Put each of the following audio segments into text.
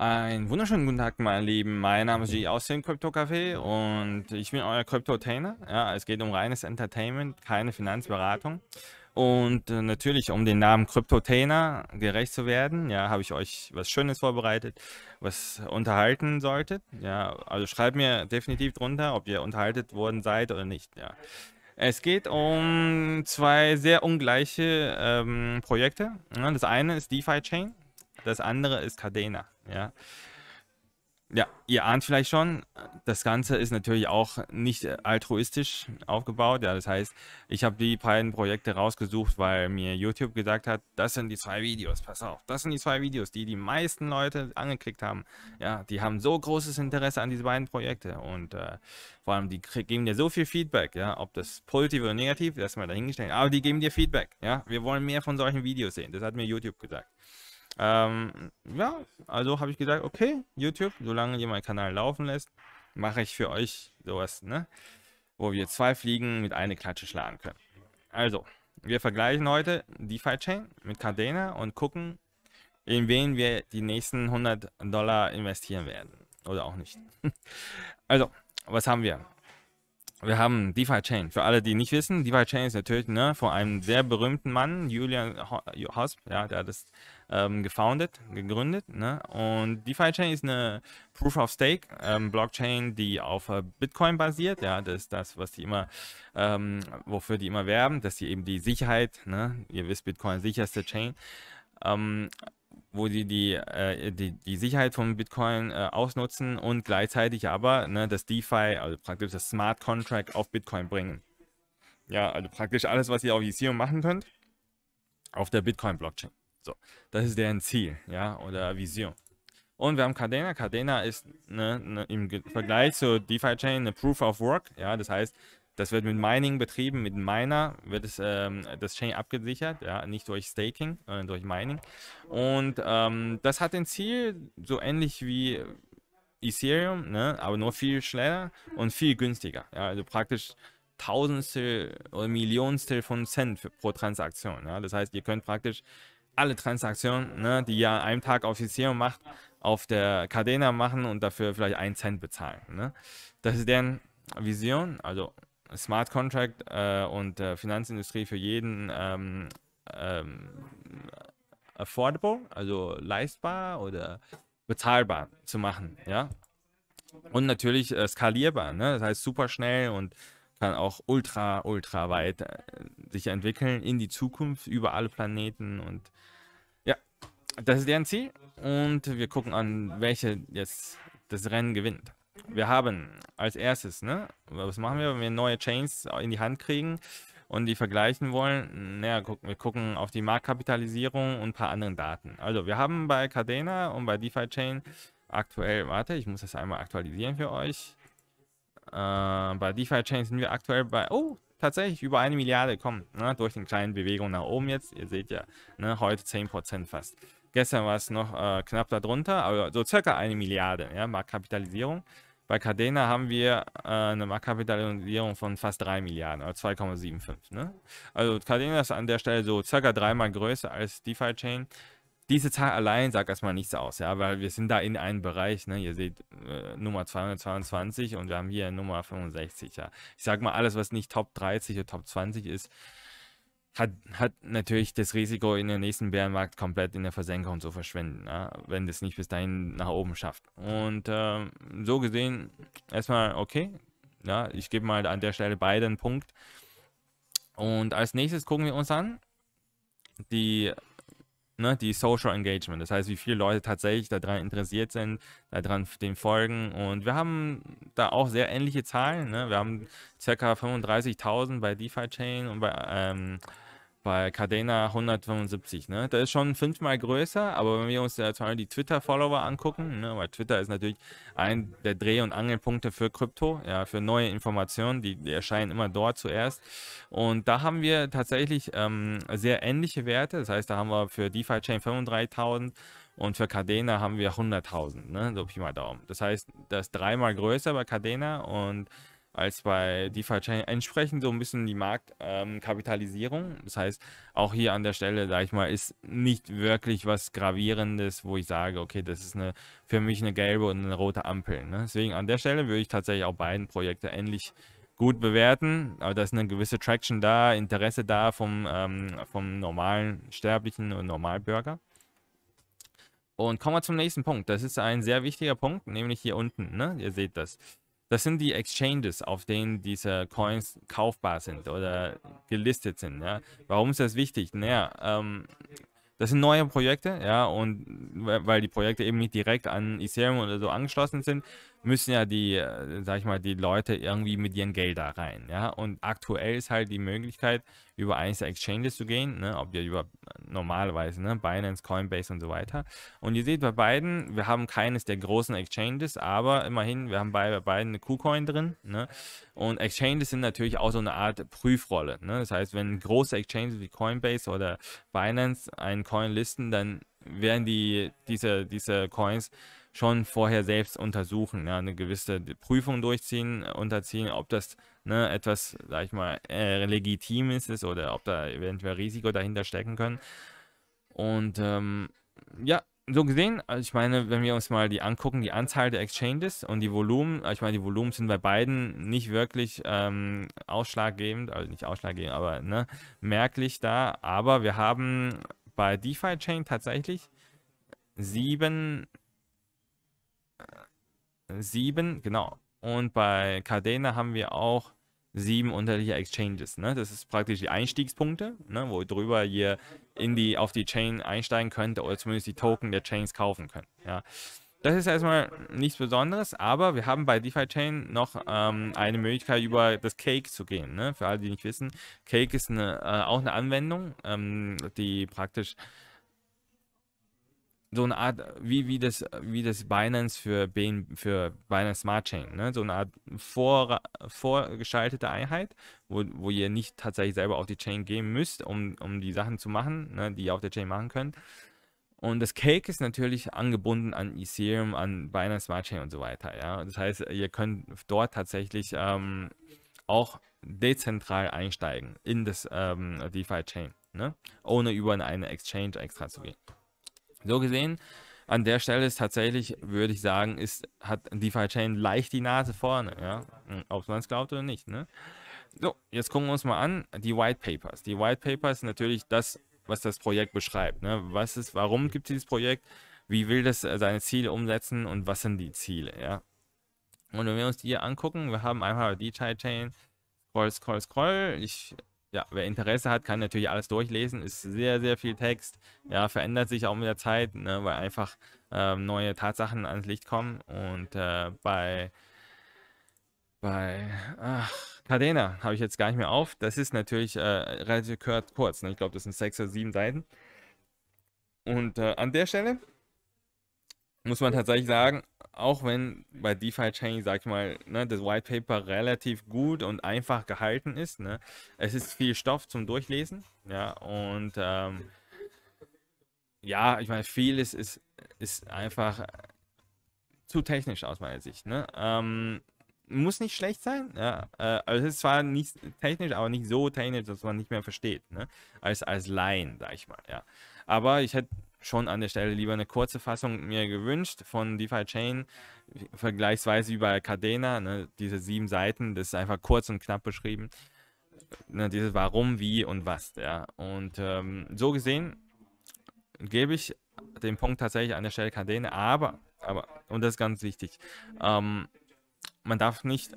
Einen wunderschönen guten Tag, meine Lieben. Mein Name ist G aus dem Crypto Café und ich bin euer Crypto-Tainer. Ja, es geht um reines Entertainment, keine Finanzberatung. Und äh, natürlich, um den Namen Crypto-Tainer gerecht zu werden, ja, habe ich euch was Schönes vorbereitet, was unterhalten solltet. Ja, also schreibt mir definitiv drunter, ob ihr unterhaltet worden seid oder nicht. Ja. Es geht um zwei sehr ungleiche ähm, Projekte. Ja, das eine ist DeFi Chain das andere ist Cadena, ja. Ja, ihr ahnt vielleicht schon, das Ganze ist natürlich auch nicht äh, altruistisch aufgebaut. Ja, das heißt, ich habe die beiden Projekte rausgesucht, weil mir YouTube gesagt hat, das sind die zwei Videos, pass auf, das sind die zwei Videos, die die meisten Leute angeklickt haben. Ja, die haben so großes Interesse an diese beiden Projekte und äh, vor allem, die geben dir so viel Feedback, ja, ob das positiv oder negativ, das mal dahingestellt, aber die geben dir Feedback, ja. Wir wollen mehr von solchen Videos sehen, das hat mir YouTube gesagt. Ähm, ja, also habe ich gesagt, okay, YouTube, solange ihr meinen Kanal laufen lässt, mache ich für euch sowas, ne? Wo wir zwei Fliegen mit einer Klatsche schlagen können. Also, wir vergleichen heute DeFi-Chain mit Cardena und gucken, in wen wir die nächsten 100 Dollar investieren werden. Oder auch nicht. Also, was haben wir? wir haben DeFi Chain. Für alle, die nicht wissen, DeFi Chain ist natürlich ne, von einem sehr berühmten Mann, Julian Hosp, ja, der hat das ähm, gefounded, gegründet. Ne? Und DeFi Chain ist eine Proof of Stake ähm, Blockchain, die auf äh, Bitcoin basiert. Ja, das ist das, was die immer, ähm, wofür die immer werben, dass sie eben die Sicherheit, ne? ihr wisst, Bitcoin sicherste Chain. Ähm, wo die die, äh, die, die Sicherheit von Bitcoin äh, ausnutzen und gleichzeitig aber ne, das DeFi, also praktisch das Smart Contract auf Bitcoin bringen. Ja, also praktisch alles, was ihr auf Ethereum machen könnt, auf der Bitcoin-Blockchain. So, das ist deren Ziel, ja, oder Vision. Und wir haben Cardena. Cardena ist ne, ne, im Vergleich zur DeFi-Chain eine Proof of Work, ja, das heißt, das wird mit Mining betrieben, mit Miner wird es, ähm, das Chain abgesichert, ja, nicht durch Staking, sondern durch Mining. Und ähm, das hat ein Ziel, so ähnlich wie Ethereum, ne, aber nur viel schneller und viel günstiger. Ja, also praktisch Tausendstel oder Millionstel von Cent für, pro Transaktion. Ja. Das heißt, ihr könnt praktisch alle Transaktionen, ne, die ihr an einem Tag auf Ethereum macht, auf der Cadena machen und dafür vielleicht einen Cent bezahlen. Ne. Das ist deren Vision, also Smart Contract äh, und äh, Finanzindustrie für jeden ähm, ähm, affordable, also leistbar oder bezahlbar zu machen, ja. Und natürlich äh, skalierbar, ne? das heißt super schnell und kann auch ultra, ultra weit äh, sich entwickeln in die Zukunft über alle Planeten und ja, das ist deren Ziel und wir gucken an, welche jetzt das Rennen gewinnt. Wir haben als erstes, ne? Was machen wir, wenn wir neue Chains in die Hand kriegen und die vergleichen wollen? Naja, gucken, wir gucken auf die Marktkapitalisierung und ein paar anderen Daten. Also wir haben bei Cardena und bei DeFi Chain aktuell, warte, ich muss das einmal aktualisieren für euch. Äh, bei DeFi Chain sind wir aktuell bei, oh, tatsächlich über eine Milliarde kommen, ne? durch den kleinen Bewegung nach oben jetzt. Ihr seht ja, ne? heute 10% fast. Gestern war es noch äh, knapp darunter, aber so circa eine Milliarde, ja, Marktkapitalisierung. Bei Cadena haben wir äh, eine Marktkapitalisierung von fast 3 Milliarden, also 2,75. Ne? Also Cadena ist an der Stelle so circa dreimal größer als DeFi Chain. Diese Zahl allein sagt erstmal nichts aus, ja, weil wir sind da in einem Bereich, ne? Ihr seht äh, Nummer 222 und wir haben hier Nummer 65, ja. Ich sag mal, alles, was nicht Top 30 oder Top 20 ist, hat, hat natürlich das Risiko, in den nächsten Bärenmarkt komplett in der Versenkung zu verschwinden, ja, wenn das nicht bis dahin nach oben schafft. Und äh, so gesehen, erstmal okay. Ja, ich gebe mal an der Stelle beide einen Punkt. Und als nächstes gucken wir uns an die ne, die Social Engagement. Das heißt, wie viele Leute tatsächlich daran interessiert sind, daran dem folgen. Und wir haben da auch sehr ähnliche Zahlen. Ne? Wir haben ca. 35.000 bei DeFi Chain und bei ähm, bei Cadena 175, ne? Der ist schon fünfmal größer, aber wenn wir uns ja zum Beispiel die Twitter-Follower angucken, ne? weil Twitter ist natürlich ein der Dreh- und Angelpunkte für Krypto, ja, für neue Informationen, die, die, erscheinen immer dort zuerst. Und da haben wir tatsächlich ähm, sehr ähnliche Werte, das heißt, da haben wir für DeFi-Chain 35.000 und für Cadena haben wir 100.000, ne? so Pi mal Daumen. Das heißt, das ist dreimal größer bei Cadena und als bei DeFi Chain. Entsprechend so ein bisschen die Marktkapitalisierung. Ähm, das heißt, auch hier an der Stelle, sage ich mal, ist nicht wirklich was Gravierendes, wo ich sage, okay, das ist eine, für mich eine gelbe und eine rote Ampel. Ne? Deswegen an der Stelle würde ich tatsächlich auch beiden Projekte ähnlich gut bewerten, aber da ist eine gewisse Traction da, Interesse da vom, ähm, vom normalen Sterblichen und Normalbürger. Und kommen wir zum nächsten Punkt. Das ist ein sehr wichtiger Punkt, nämlich hier unten. Ne? Ihr seht das. Das sind die Exchanges, auf denen diese Coins kaufbar sind oder gelistet sind. Ja. Warum ist das wichtig? Naja, ähm, das sind neue Projekte, ja, und weil die Projekte eben nicht direkt an Ethereum oder so angeschlossen sind, müssen ja die, äh, sag ich mal, die Leute irgendwie mit ihren Geld da rein, ja. Und aktuell ist halt die Möglichkeit, über eines Exchanges zu gehen, ne, ob ihr über normalerweise, ne, Binance, Coinbase und so weiter. Und ihr seht bei beiden, wir haben keines der großen Exchanges, aber immerhin, wir haben bei, bei beiden eine KuCoin drin, ne. Und Exchanges sind natürlich auch so eine Art Prüfrolle, ne. Das heißt, wenn große Exchanges wie Coinbase oder Binance einen Coin listen, dann werden die, diese, diese Coins schon vorher selbst untersuchen, ne, eine gewisse Prüfung durchziehen, äh, unterziehen, ob das ne, etwas, sag ich mal, äh, legitim ist, ist oder ob da eventuell Risiko dahinter stecken können. Und ähm, ja, so gesehen, also ich meine, wenn wir uns mal die angucken, die Anzahl der Exchanges und die Volumen, also ich meine, die Volumen sind bei beiden nicht wirklich ähm, ausschlaggebend, also nicht ausschlaggebend, aber ne, merklich da. Aber wir haben bei DeFi Chain tatsächlich sieben 7, genau. Und bei Cardena haben wir auch sieben unterschiedliche Exchanges. Ne? Das ist praktisch die Einstiegspunkte, ne? wo drüber ihr in die, auf die Chain einsteigen könnt oder zumindest die Token der Chains kaufen könnt. Ja. Das ist erstmal nichts Besonderes, aber wir haben bei DeFi Chain noch ähm, eine Möglichkeit, über das Cake zu gehen. Ne? Für alle, die nicht wissen, Cake ist eine, äh, auch eine Anwendung, ähm, die praktisch so eine Art, wie, wie das, wie das Binance für, B, für Binance Smart Chain, ne? so eine Art vor, vorgeschaltete Einheit, wo, wo ihr nicht tatsächlich selber auf die Chain gehen müsst, um, um die Sachen zu machen, ne? die ihr auf der Chain machen könnt. Und das Cake ist natürlich angebunden an Ethereum, an Binance Smart Chain und so weiter. Ja? Das heißt, ihr könnt dort tatsächlich ähm, auch dezentral einsteigen in das ähm, DeFi Chain, ne? ohne über eine Exchange extra zu gehen. So gesehen, an der Stelle ist tatsächlich, würde ich sagen, ist, hat DeFi Chain leicht die Nase vorne, ja. Hm, ob man es glaubt oder nicht, ne? So, jetzt gucken wir uns mal an, die White Papers. Die White Papers sind natürlich das, was das Projekt beschreibt. Ne? Was ist, warum gibt es dieses Projekt? Wie will das äh, seine Ziele umsetzen und was sind die Ziele, ja? Und wenn wir uns die hier angucken, wir haben einmal DeFi Chain, scroll, scroll, scroll. Ich ja, wer Interesse hat, kann natürlich alles durchlesen. Ist sehr, sehr viel Text. Ja, verändert sich auch mit der Zeit, ne, weil einfach ähm, neue Tatsachen ans Licht kommen. Und äh, bei bei ach, Cadena habe ich jetzt gar nicht mehr auf. Das ist natürlich äh, relativ kurz. Ne? Ich glaube, das sind sechs oder sieben Seiten. Und äh, an der Stelle muss man tatsächlich sagen, auch wenn bei DeFi Chain, sag ich mal, ne, das White Paper relativ gut und einfach gehalten ist, ne, es ist viel Stoff zum Durchlesen, ja, und ähm, ja, ich meine, vieles ist, ist einfach zu technisch aus meiner Sicht, ne, ähm, muss nicht schlecht sein, ja, äh, also es ist zwar nicht technisch, aber nicht so technisch, dass man nicht mehr versteht, ne, als, als Laien, sag ich mal, ja, aber ich hätte schon an der Stelle lieber eine kurze Fassung mir gewünscht von DeFi Chain, vergleichsweise wie bei Cadena, ne, diese sieben Seiten, das ist einfach kurz und knapp beschrieben. Ne, dieses Warum, Wie und Was. Ja. Und ähm, so gesehen gebe ich den Punkt tatsächlich an der Stelle Cadena, aber, aber, und das ist ganz wichtig, ähm, man darf nicht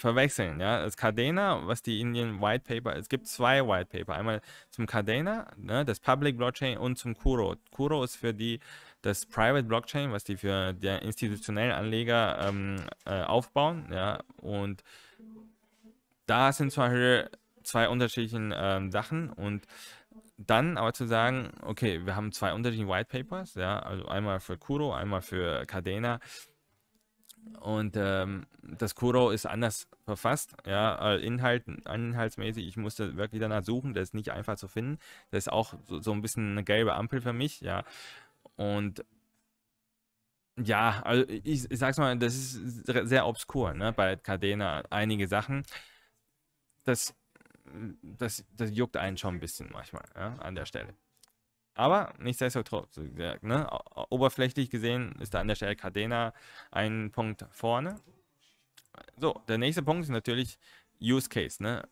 verwechseln. Ja? Das Cardena, was die Indian White Paper, es gibt zwei White Paper. Einmal zum Cardena, ne, das Public Blockchain und zum Kuro. Kuro ist für die das Private Blockchain, was die für der institutionellen Anleger ähm, äh, aufbauen. Ja? Und da sind zum zwei unterschiedlichen ähm, Sachen und dann aber zu sagen, okay, wir haben zwei unterschiedliche White Papers, ja, also einmal für Kuro, einmal für Cardena. Und ähm, das Kuro ist anders verfasst, ja, äh, Inhalten, inhaltsmäßig. Ich musste wirklich danach suchen, das ist nicht einfach zu finden. Das ist auch so, so ein bisschen eine gelbe Ampel für mich, ja. Und ja, also ich, ich sag's mal, das ist sehr obskur, ne, bei Cadena einige Sachen. Das, das, das juckt einen schon ein bisschen manchmal, ja, an der Stelle. Aber nichtsdestotrotz, ne, oberflächlich gesehen ist da an der Stelle Cadena ein Punkt vorne. So, der nächste Punkt ist natürlich Use Case. Ne?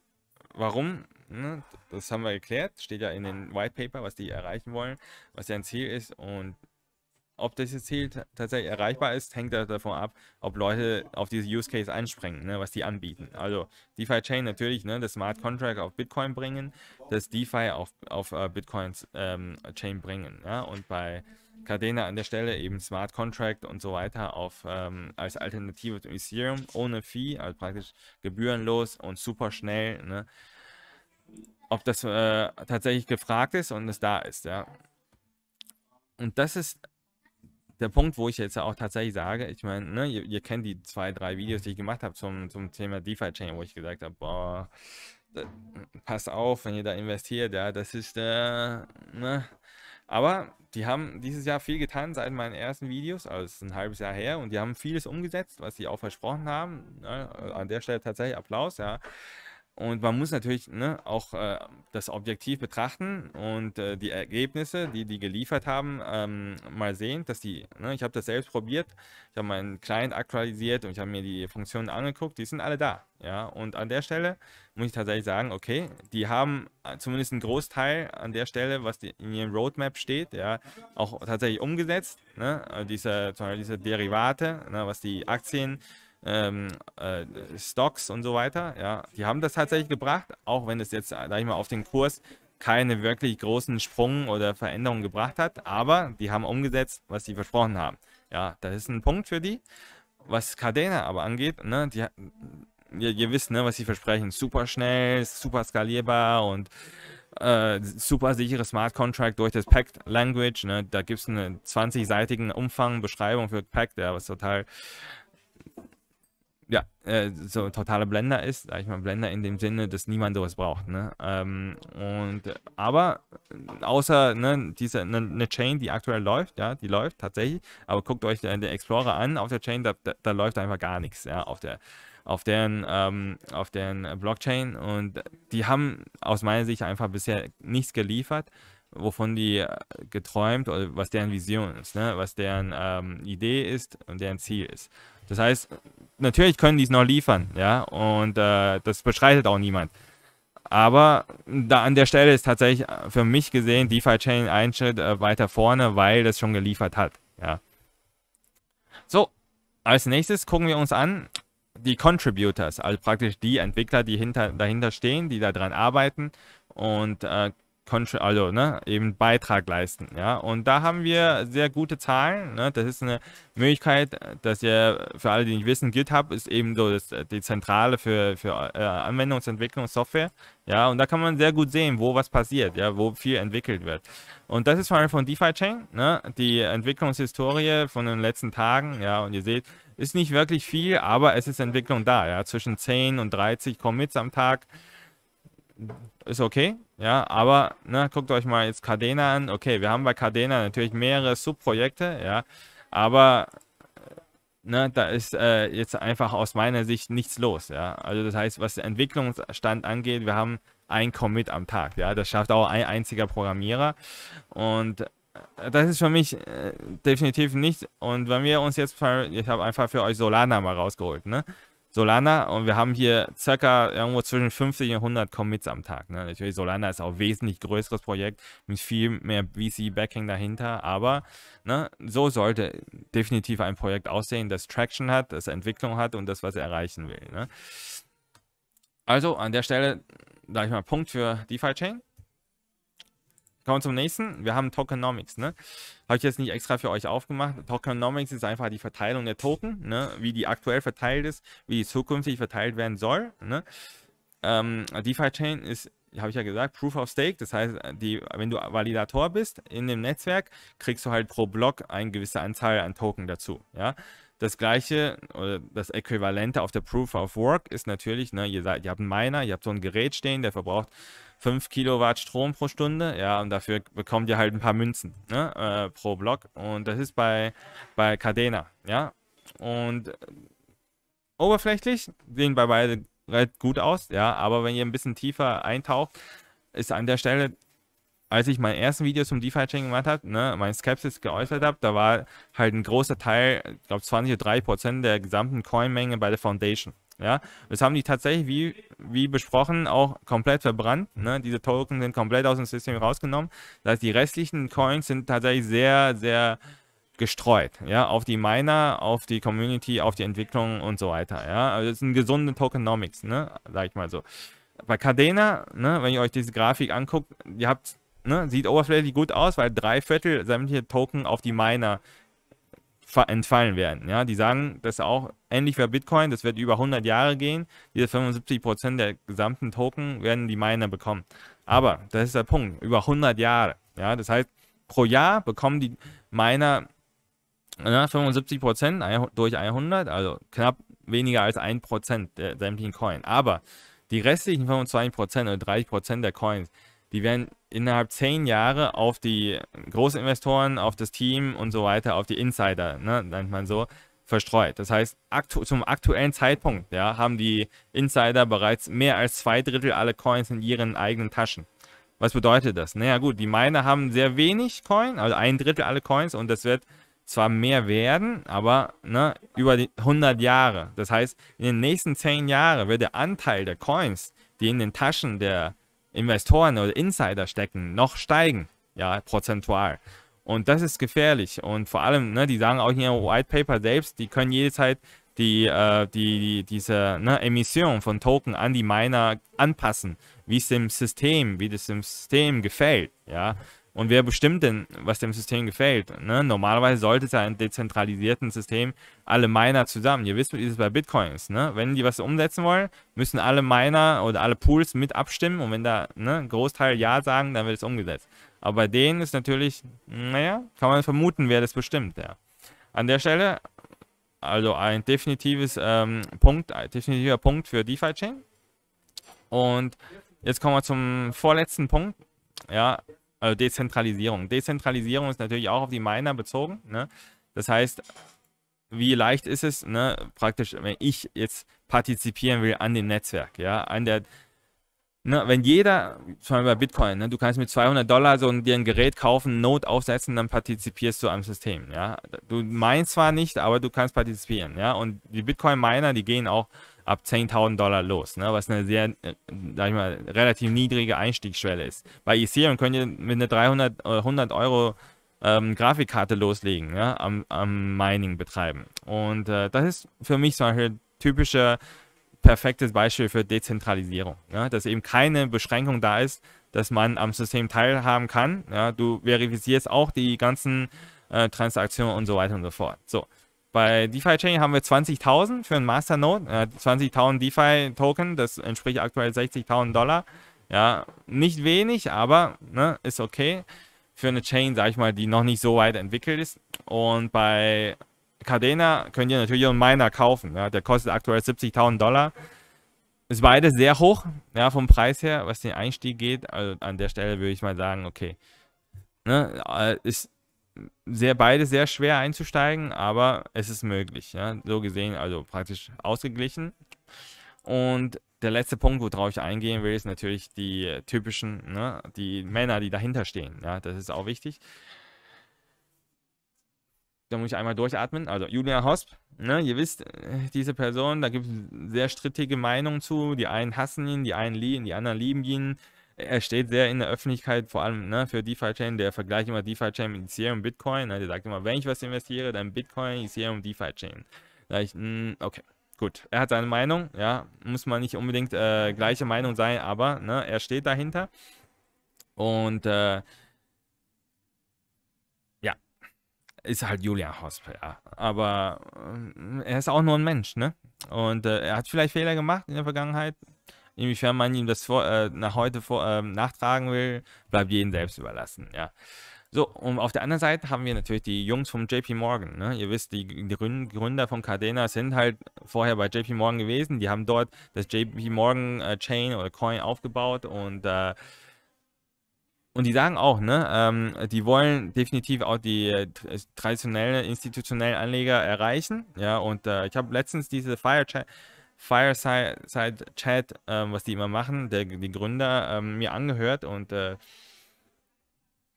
Warum? Ne? Das haben wir geklärt. steht ja in den White Paper, was die erreichen wollen, was deren Ziel ist und ob dieses Ziel tatsächlich erreichbar ist, hängt davon ab, ob Leute auf diese Use Case einspringen, ne, was die anbieten. Also DeFi Chain natürlich, ne, das Smart Contract auf Bitcoin bringen, das DeFi auf, auf uh, Bitcoins ähm, Chain bringen. Ja, und bei Cardena an der Stelle eben Smart Contract und so weiter auf ähm, als Alternative zu Ethereum ohne Fee, also praktisch gebührenlos und super schnell. Ne, ob das äh, tatsächlich gefragt ist und es da ist, ja. Und das ist der Punkt, wo ich jetzt auch tatsächlich sage, ich meine, ne, ihr, ihr, kennt die zwei, drei Videos, die ich gemacht habe zum, zum Thema DeFi-Chain, wo ich gesagt habe, boah, da, passt auf, wenn ihr da investiert, ja, das ist, äh, ne. Aber die haben dieses Jahr viel getan seit meinen ersten Videos, also es ist ein halbes Jahr her, und die haben vieles umgesetzt, was sie auch versprochen haben. Ne? An der Stelle tatsächlich Applaus, ja. Und man muss natürlich ne, auch äh, das objektiv betrachten und äh, die Ergebnisse, die die geliefert haben, ähm, mal sehen, dass die, ne, ich habe das selbst probiert, ich habe meinen Client aktualisiert und ich habe mir die Funktionen angeguckt, die sind alle da. Ja, und an der Stelle muss ich tatsächlich sagen, okay, die haben äh, zumindest einen Großteil an der Stelle, was die, in ihrem Roadmap steht, ja, auch tatsächlich umgesetzt. Ne? Also diese, diese Derivate, ne, was die Aktien ähm, äh, Stocks und so weiter, ja, die haben das tatsächlich gebracht, auch wenn es jetzt, sag ich mal, auf den Kurs keine wirklich großen Sprung oder Veränderungen gebracht hat, aber die haben umgesetzt, was sie versprochen haben. Ja, das ist ein Punkt für die. Was Cardena aber angeht, ne, die, ihr, ihr wisst, ne, was sie versprechen, super schnell, super skalierbar und äh, super sichere Smart Contract durch das Pact Language. Ne? Da gibt es einen 20-seitigen Umfang, Beschreibung für Pact, ja, was total ja, äh, so totaler Blender ist, sag ich mal, Blender in dem Sinne, dass niemand sowas braucht, ne? Ähm, und aber außer ne, diese eine ne Chain, die aktuell läuft, ja, die läuft tatsächlich, aber guckt euch den Explorer an auf der Chain, da, da, da läuft einfach gar nichts, ja, auf der auf deren, ähm, auf deren Blockchain und die haben aus meiner Sicht einfach bisher nichts geliefert wovon die äh, geträumt oder was deren Vision ist, ne? was deren ähm, Idee ist und deren Ziel ist. Das heißt, natürlich können die es noch liefern, ja, und äh, das beschreitet auch niemand. Aber da an der Stelle ist tatsächlich äh, für mich gesehen DeFi-Chain ein Schritt äh, weiter vorne, weil das schon geliefert hat, ja. So, als nächstes gucken wir uns an die Contributors, also praktisch die Entwickler, die hinter, dahinter stehen, die daran arbeiten und äh, also, ne, eben Beitrag leisten. Ja? Und da haben wir sehr gute Zahlen. Ne? Das ist eine Möglichkeit, dass ihr, für alle, die nicht wissen, GitHub ist eben so das, die Zentrale für, für äh, Anwendungsentwicklung, Software. Ja? Und da kann man sehr gut sehen, wo was passiert, ja? wo viel entwickelt wird. Und das ist vor allem von DeFi Chain, ne? die Entwicklungshistorie von den letzten Tagen. Ja? Und ihr seht, ist nicht wirklich viel, aber es ist Entwicklung da. Ja? Zwischen 10 und 30 Commits am Tag ist okay, ja, aber ne, guckt euch mal jetzt Cardena an. Okay, wir haben bei Cardena natürlich mehrere Subprojekte, ja, aber äh, ne, da ist äh, jetzt einfach aus meiner Sicht nichts los, ja. Also das heißt, was den Entwicklungsstand angeht, wir haben ein Commit am Tag, ja, das schafft auch ein einziger Programmierer und äh, das ist für mich äh, definitiv nicht. Und wenn wir uns jetzt, ich habe einfach für euch Solana mal rausgeholt, ne? Solana und wir haben hier circa irgendwo zwischen 50 und 100 Commits am Tag. Ne? Natürlich, Solana ist auch ein wesentlich größeres Projekt mit viel mehr VC-Backing dahinter, aber ne, so sollte definitiv ein Projekt aussehen, das Traction hat, das Entwicklung hat und das, was er erreichen will. Ne? Also an der Stelle, sage ich mal, Punkt für DeFi-Chain. Kommen wir zum nächsten. Wir haben Tokenomics, ne? Habe ich jetzt nicht extra für euch aufgemacht. Tokenomics ist einfach die Verteilung der Token, ne? Wie die aktuell verteilt ist, wie die zukünftig verteilt werden soll, ne? Ähm, DeFi-Chain ist, habe ich ja gesagt, Proof of Stake. Das heißt, die, wenn du Validator bist in dem Netzwerk, kriegst du halt pro Block eine gewisse Anzahl an Token dazu, ja? Das gleiche oder das Äquivalente auf der Proof of Work ist natürlich, ne, ihr, seid, ihr habt einen Miner, ihr habt so ein Gerät stehen, der verbraucht 5 Kilowatt Strom pro Stunde, ja, und dafür bekommt ihr halt ein paar Münzen, ne, äh, pro Block. Und das ist bei, bei Cadena, ja. Und äh, oberflächlich sehen bei beide recht gut aus, ja, aber wenn ihr ein bisschen tiefer eintaucht, ist an der Stelle, als ich mein erstes Video zum DeFi-Chain gemacht habe, ne, meine Skepsis geäußert habe, da war halt ein großer Teil, ich glaube 20 oder 3 Prozent der gesamten Coin-Menge bei der Foundation, ja, das haben die tatsächlich, wie, wie besprochen, auch komplett verbrannt. Ne? Diese Token sind komplett aus dem System rausgenommen. Das heißt, die restlichen Coins sind tatsächlich sehr, sehr gestreut, ja, auf die Miner, auf die Community, auf die Entwicklung und so weiter, ja. Also das sind gesunde Tokenomics, ne, sag ich mal so. Bei Cadena, ne, wenn ihr euch diese Grafik anguckt, ihr habt, ne, sieht oberflächlich gut aus, weil drei Viertel sämtliche Token auf die Miner entfallen werden. Ja, die sagen dass auch ähnlich wie Bitcoin, das wird über 100 Jahre gehen. Diese 75 der gesamten Token werden die Miner bekommen. Aber das ist der Punkt, über 100 Jahre. Ja, das heißt, pro Jahr bekommen die Miner ja, 75 durch 100, also knapp weniger als 1 der sämtlichen Coins. Aber die restlichen 25 oder 30 der Coins, die werden innerhalb zehn Jahre auf die Großinvestoren, auf das Team und so weiter, auf die Insider, ne, nennt man so, verstreut. Das heißt, aktu zum aktuellen Zeitpunkt ja, haben die Insider bereits mehr als zwei Drittel aller Coins in ihren eigenen Taschen. Was bedeutet das? Naja gut, die Miner haben sehr wenig Coin, also ein Drittel aller Coins und das wird zwar mehr werden, aber ne, über die 100 Jahre. Das heißt, in den nächsten zehn Jahren wird der Anteil der Coins, die in den Taschen der Investoren oder Insider stecken, noch steigen, ja, prozentual. Und das ist gefährlich. Und vor allem, ne, die sagen auch in ihrem White Paper selbst, die können jederzeit die, äh, die, die, diese ne, Emission von Token an die Miner anpassen, wie es dem System, wie das dem System gefällt, ja. Und wer bestimmt denn, was dem System gefällt? Ne? Normalerweise sollte es ja ein dezentralisierten System alle Miner zusammen. Ihr wisst, wie ist es bei Bitcoins. Ne? Wenn die was umsetzen wollen, müssen alle Miner oder alle Pools mit abstimmen. Und wenn da ne, Großteil Ja sagen, dann wird es umgesetzt. Aber bei denen ist natürlich, naja, kann man vermuten, wer das bestimmt. Ja. An der Stelle, also ein definitives ähm, Punkt, ein definitiver Punkt für DeFi-Chain. Und jetzt kommen wir zum vorletzten Punkt. Ja, also Dezentralisierung. Dezentralisierung ist natürlich auch auf die Miner bezogen. Ne? Das heißt, wie leicht ist es, ne, praktisch, wenn ich jetzt partizipieren will an dem Netzwerk, ja, an der, ne, wenn jeder, zum Beispiel bei Bitcoin, ne, du kannst mit 200 Dollar so dir ein Gerät kaufen, Not aufsetzen, dann partizipierst du am System, ja. Du meinst zwar nicht, aber du kannst partizipieren, ja. Und die Bitcoin-Miner, die gehen auch ab 10.000 Dollar los, ne? was eine sehr, äh, sag ich mal, relativ niedrige Einstiegsschwelle ist. Bei Ethereum könnt ihr mit einer 300 äh, 100 Euro ähm, Grafikkarte loslegen, ja? am, am, Mining betreiben. Und äh, das ist für mich so ein typischer perfektes Beispiel für Dezentralisierung, ja? dass eben keine Beschränkung da ist, dass man am System teilhaben kann. Ja? Du verifizierst auch die ganzen äh, Transaktionen und so weiter und so fort. So. Bei DeFi Chain haben wir 20.000 für ein Masternode, äh, 20.000 DeFi Token, das entspricht aktuell 60.000 Dollar. Ja, nicht wenig, aber ne, ist okay für eine Chain, sag ich mal, die noch nicht so weit entwickelt ist. Und bei Cadena könnt ihr natürlich einen Miner kaufen. Ja, der kostet aktuell 70.000 Dollar. Ist beides sehr hoch, ja, vom Preis her, was den Einstieg geht. Also an der Stelle würde ich mal sagen, okay. Ne, äh, ist sehr, beide sehr schwer einzusteigen, aber es ist möglich. Ja? So gesehen, also praktisch ausgeglichen. Und der letzte Punkt, worauf ich eingehen will, ist natürlich die typischen, ne, die Männer, die dahinter stehen. Ja? Das ist auch wichtig. Da muss ich einmal durchatmen. Also Julia Hosp, ne, ihr wisst, äh, diese Person, da gibt es sehr strittige Meinungen zu. Die einen hassen ihn, die einen lieben, die anderen lieben ihn er steht sehr in der Öffentlichkeit, vor allem ne, für DeFi-Chain, der vergleicht immer DeFi-Chain mit Ethereum, Bitcoin. Ne, also, der sagt immer, wenn ich was investiere, dann Bitcoin, Ethereum, DeFi-Chain. Da ich, mh, hm, okay, gut. Er hat seine Meinung, ja, muss man nicht unbedingt äh, gleiche Meinung sein, aber ne, er steht dahinter. Und äh, ja, ist halt Julian Hospital. ja. Aber äh, er ist auch nur ein Mensch, ne? Und äh, er hat vielleicht Fehler gemacht in der Vergangenheit, Inwiefern man ihm das vor, äh, nach heute vor, äh, nachtragen will, bleibt jedem selbst überlassen, ja. So, und auf der anderen Seite haben wir natürlich die Jungs vom JP Morgan. Ne? Ihr wisst, die Gründer von Cardena sind halt vorher bei JP Morgan gewesen. Die haben dort das JP Morgan äh, Chain oder Coin aufgebaut und äh, und die sagen auch, ne, ähm, die wollen definitiv auch die äh, traditionellen, institutionellen Anleger erreichen. Ja, und äh, ich habe letztens diese Fire Chain, Fireside-Chat, ähm, was die immer machen, der, die Gründer, ähm, mir angehört und äh,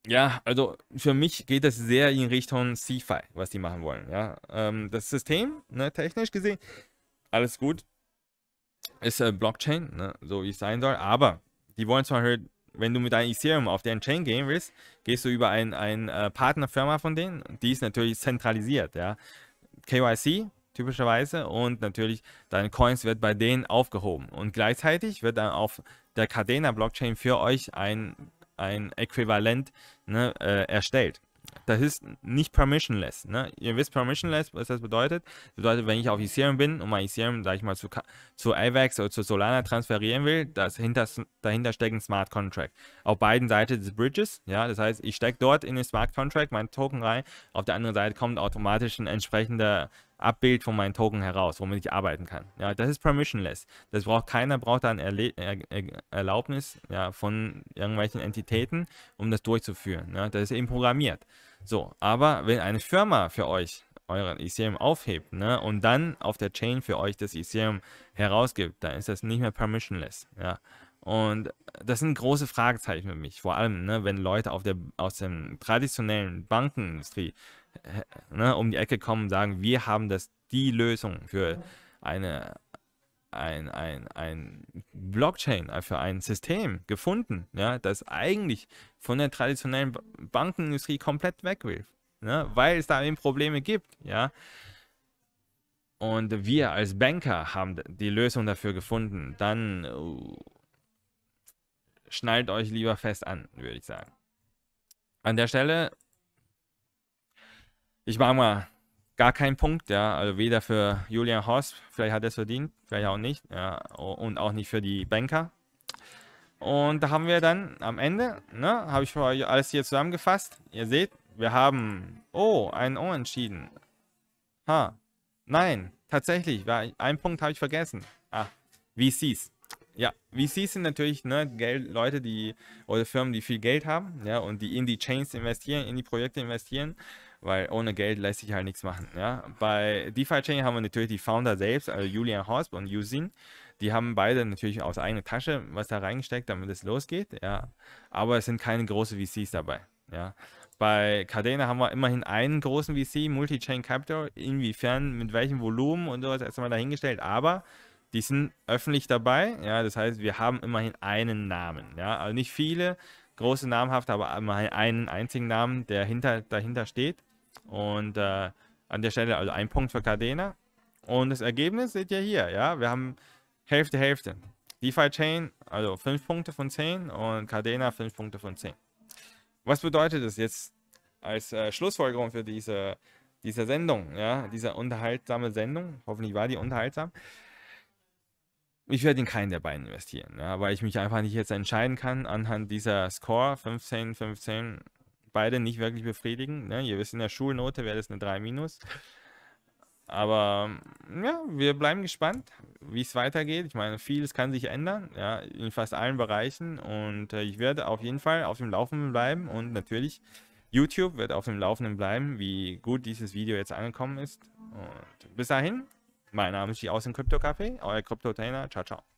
ja, also für mich geht das sehr in Richtung CFI, was die machen wollen. Ja, ähm, das System, ne, technisch gesehen, alles gut, ist äh, Blockchain, ne, so wie es sein soll. Aber die wollen zwar, halt, wenn du mit deinem Ethereum auf deren Chain gehen willst, gehst du über eine ein, äh, Partnerfirma von denen, die ist natürlich zentralisiert. Ja, KYC typischerweise und natürlich deine Coins wird bei denen aufgehoben und gleichzeitig wird dann auf der Cadena Blockchain für euch ein, ein Äquivalent ne, äh, erstellt. Das ist nicht permissionless. Ne? Ihr wisst permissionless, was das bedeutet. Das bedeutet, wenn ich auf Ethereum bin und mein Ethereum, sag ich mal, zu, zu AVAX oder zu Solana transferieren will, das hinter, dahinter steckt ein Smart Contract. Auf beiden Seiten des Bridges, ja, das heißt, ich stecke dort in den Smart Contract meinen Token rein, auf der anderen Seite kommt automatisch ein entsprechender Abbild von meinen Token heraus, womit ich arbeiten kann. Ja, das ist permissionless. Das braucht keiner, braucht da eine Erle äh, äh, Erlaubnis ja, von irgendwelchen Entitäten, um das durchzuführen. Ja, das ist eben programmiert. So, aber wenn eine Firma für euch euren Ethereum aufhebt ne, und dann auf der Chain für euch das Ethereum herausgibt, dann ist das nicht mehr permissionless. Ja. Und das sind große Fragezeichen für mich, vor allem ne, wenn Leute auf der, aus der traditionellen Bankenindustrie ne, um die Ecke kommen und sagen, wir haben das die Lösung für eine ein, ein, ein Blockchain, für ein System gefunden, ja, das eigentlich von der traditionellen Bankenindustrie komplett weg will, ne, weil es da eben Probleme gibt, ja. Und wir als Banker haben die Lösung dafür gefunden, dann uh, schnallt euch lieber fest an, würde ich sagen. An der Stelle ich mache mal gar keinen Punkt, ja, also weder für Julian Horst, vielleicht hat er es verdient, vielleicht auch nicht, ja, und auch nicht für die Banker. Und da haben wir dann am Ende, ne, habe ich für euch alles hier zusammengefasst. Ihr seht, wir haben, oh, ein O entschieden. Ha, nein, tatsächlich, war ein Punkt habe ich vergessen. Ah, VCs. Ja, VCs sind natürlich ne, Geld, Leute, die oder Firmen, die viel Geld haben, ja, und die in die Chains investieren, in die Projekte investieren weil ohne Geld lässt sich halt nichts machen. Ja? Bei DeFi Chain haben wir natürlich die Founder selbst, also Julian Hosp und Yusin. Die haben beide natürlich aus eigener Tasche was da reingesteckt, damit es losgeht. Ja? Aber es sind keine großen VCs dabei. Ja? Bei Cardena haben wir immerhin einen großen VC, Multi-Chain Capital. Inwiefern, mit welchem Volumen und sowas erstmal dahingestellt. Aber die sind öffentlich dabei. Ja, das heißt, wir haben immerhin einen Namen. Ja, also nicht viele große namhaft, aber immerhin einen einzigen Namen, der hinter, dahinter steht. Und äh, an der Stelle also ein Punkt für Cardena. Und das Ergebnis seht ihr hier, ja. Wir haben Hälfte, Hälfte. DeFi Chain, also 5 Punkte von 10 und Cardena 5 Punkte von 10. Was bedeutet das jetzt als äh, Schlussfolgerung für diese, diese Sendung, ja, diese unterhaltsame Sendung? Hoffentlich war die unterhaltsam. Ich werde in keinen der beiden investieren, ja, weil ich mich einfach nicht jetzt entscheiden kann anhand dieser Score 15, 15 beide nicht wirklich befriedigen. Ne? Ihr wisst, in der Schulnote wäre das eine 3 minus. Aber ja, wir bleiben gespannt, wie es weitergeht. Ich meine, vieles kann sich ändern, ja, in fast allen Bereichen. Und äh, ich werde auf jeden Fall auf dem Laufenden bleiben. Und natürlich, YouTube wird auf dem Laufenden bleiben, wie gut dieses Video jetzt angekommen ist. Und bis dahin, mein Name ist die Aus dem Crypto Café, euer Crypto Trainer. Ciao, ciao.